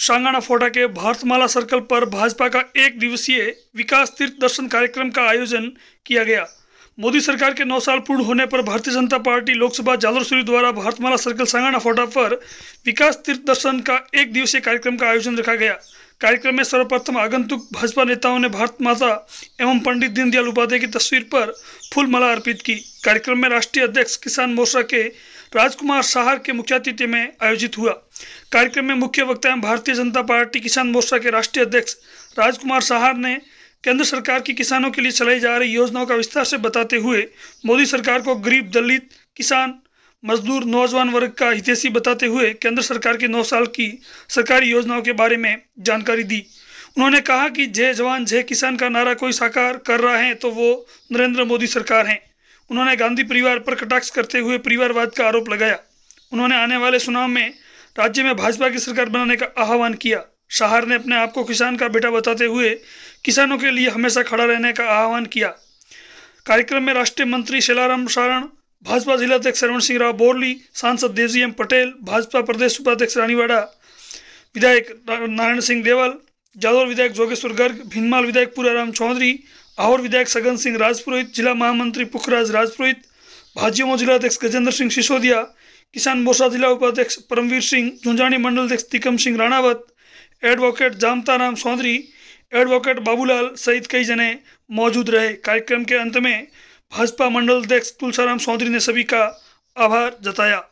सांगाना फोटा के भारतमाला सर्कल पर भाजपा का एक दिवसीय विकास तीर्थ दर्शन कार्यक्रम का आयोजन किया गया मोदी सरकार के नौ साल पूर्ण होने पर भारतीय जनता पार्टी लोकसभा जालोरसूरी द्वारा भारतमाला सर्कल सांगाना फोटा पर विकास तीर्थ दर्शन का एक दिवसीय कार्यक्रम का आयोजन रखा गया कार्यक्रम में सर्वप्रथम आगंतुक भाजपा नेताओं ने भारत माता एवं पंडित दीनदयाल उपाध्याय की तस्वीर पर फूलमाला अर्पित की कार्यक्रम में राष्ट्रीय अध्यक्ष किसान मोर्चा के राजकुमार सहार के मुख्यातिथ्य में आयोजित हुआ कार्यक्रम में मुख्य वक्ता भारतीय जनता पार्टी किसान मोर्चा के राष्ट्रीय अध्यक्ष राजकुमार साहा ने केंद्र सरकार की किसानों के लिए चलाई जा रही योजनाओं का विस्तार से बताते हुए मोदी सरकार को गरीब दलित किसान मजदूर नौजवान वर्ग का हितैषी बताते हुए केंद्र सरकार की नौ साल की सरकारी योजनाओं के बारे में जानकारी दी उन्होंने कहा कि जय जवान जय किसान का नारा कोई साकार कर रहा है तो वो नरेंद्र मोदी सरकार हैं उन्होंने गांधी परिवार पर कटाक्ष करते हुए परिवारवाद का आरोप लगाया उन्होंने आने वाले चुनाव में राज्य में भाजपा की सरकार बनाने का आह्वान किया शाहर ने अपने आप को किसान का बेटा बताते हुए किसानों के लिए हमेशा खड़ा रहने का आह्वान किया कार्यक्रम में राष्ट्रीय मंत्री शेलाराम सारण भाजपा जिला अध्यक्ष सिंह राव बोरली सांसद देवजी एम पटेल भाजपा प्रदेश उपाध्यक्ष रानीवाड़ा विधायक नारायण सिंह देवल जादौर विधायक जोगेश्वर गर्ग भिनमाल विधायक पूराराम चौधरी आहोर विधायक सगन सिंह राजपुरोहित जिला महामंत्री पुखराज राजपुरोहित भाजयुमो जिलाध्यक्ष गजेंद्र सिंह सिसोदिया किसान मोर्चा जिला उपाध्यक्ष परमवीर सिंह झुंझानी मंडलाध्यक्ष तिकम सिंह राणावत एडवोकेट जामताराम सौंदरी एडवोकेट बाबूलाल सहित कई जने मौजूद रहे कार्यक्रम के अंत में भाजपा मंडल अध्यक्ष तुलसाराम चौधरी ने सभी का आभार जताया